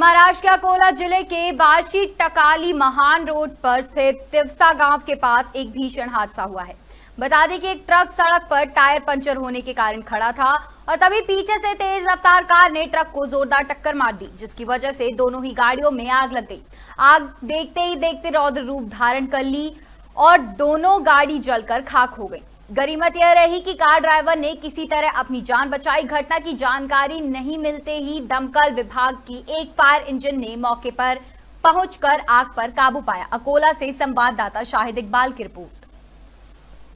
महाराष्ट्र के अकोला जिले के बार्शी टकाली महान रोड पर स्थित तिवसा गांव के पास एक भीषण हादसा हुआ है बता दें कि एक ट्रक सड़क पर टायर पंचर होने के कारण खड़ा था और तभी पीछे से तेज रफ्तार कार ने ट्रक को जोरदार टक्कर मार दी जिसकी वजह से दोनों ही गाड़ियों में आग लग गई आग देखते ही देखते रौद्र रूप धारण कर ली और दोनों गाड़ी जलकर खाक हो गई गरीमत यह रही कि कार ड्राइवर ने किसी तरह अपनी जान बचाई घटना की जानकारी नहीं मिलते ही दमकल विभाग की एक फायर इंजन ने मौके पर पहुंचकर आग पर काबू पाया अकोला से संवाददाता शाहिद इकबाल की रिपोर्ट